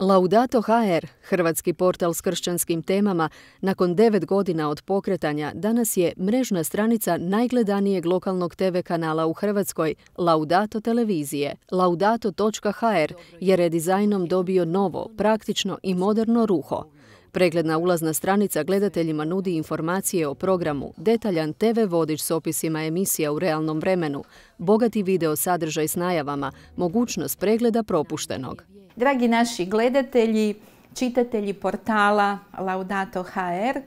Laudato HR, hrvatski portal s kršćanskim temama, nakon devet godina od pokretanja, danas je mrežna stranica najgledanijeg lokalnog TV kanala u Hrvatskoj, Laudato televizije. Laudato.hr je redizajnom dobio novo, praktično i moderno ruho. Pregledna ulazna stranica gledateljima nudi informacije o programu, detaljan TV vodič s opisima emisija u realnom vremenu, bogati video sadržaj s najavama, mogućnost pregleda propuštenog. Dragi naši gledatelji, čitatelji portala Laudato HR,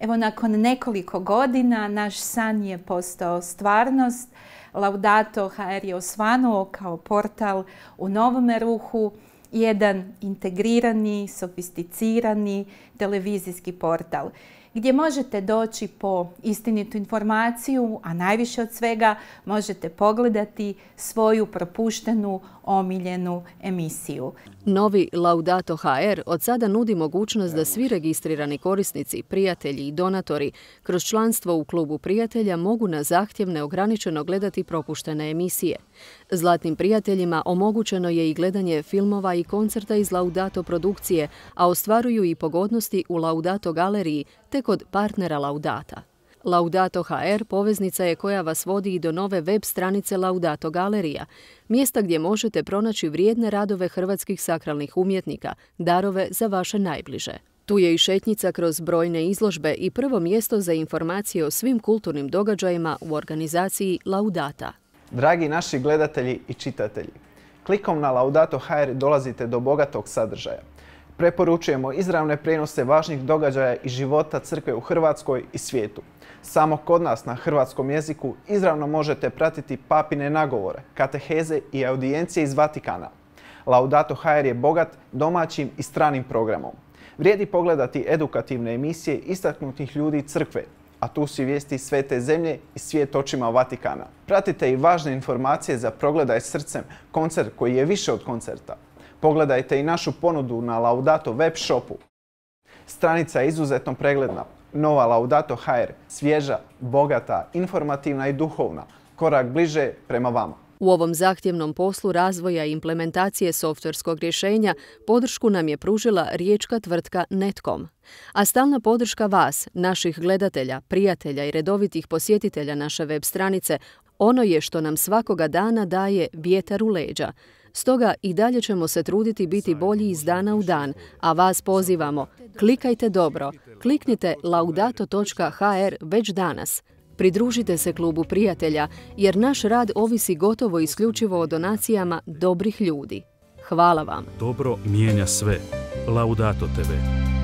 evo nakon nekoliko godina naš san je postao stvarnost. Laudato HR je osvanuo kao portal u novome ruhu, jedan integrirani, sofisticirani televizijski portal gdje možete doći po istinitu informaciju, a najviše od svega možete pogledati svoju propuštenu, omiljenu emisiju. Novi Laudato HR od sada nudi mogućnost da svi registrirani korisnici, prijatelji i donatori kroz članstvo u klubu prijatelja mogu na zahtjev neograničeno gledati propuštene emisije. Zlatnim prijateljima omogućeno je i gledanje filmova i koncerta iz Laudato produkcije, a ostvaruju i pogodnosti u Laudato galeriji te kod partnera Laudata. Laudato HR poveznica je koja vas vodi i do nove web stranice Laudato Galerija, mjesta gdje možete pronaći vrijedne radove hrvatskih sakralnih umjetnika, darove za vaše najbliže. Tu je i šetnica kroz brojne izložbe i prvo mjesto za informacije o svim kulturnim događajima u organizaciji Laudata. Dragi naši gledatelji i čitatelji, klikom na Laudato HR dolazite do bogatog sadržaja. Preporučujemo izravne prenose važnih događaja i života crkve u Hrvatskoj i svijetu. Samo kod nas na hrvatskom jeziku izravno možete pratiti papine nagovore, kateheze i audijencije iz Vatikana. Laudato HR je bogat domaćim i stranim programom. Vrijedi pogledati edukativne emisije istaknutih ljudi crkve, a tu su i vijesti svete zemlje i svijet očima Vatikana. Pratite i važne informacije za progledaj srcem koncert koji je više od koncerta. Pogledajte i našu ponudu na Laudato web shopu. Stranica je izuzetno pregledna. Nova Laudato HR, svježa, bogata, informativna i duhovna. Korak bliže prema vama. U ovom zahtjevnom poslu razvoja i implementacije softverskog rješenja podršku nam je pružila riječka tvrtka Netcom. A stalna podrška vas, naših gledatelja, prijatelja i redovitih posjetitelja naše web stranice, ono je što nam svakoga dana daje vjetar u leđa. Stoga i dalje ćemo se truditi biti bolji iz dana u dan, a vas pozivamo, klikajte dobro, kliknite laudato.hr već danas. Pridružite se klubu prijatelja, jer naš rad ovisi gotovo isključivo o donacijama dobrih ljudi. Hvala vam. Dobro mijenja sve. Laudato TV.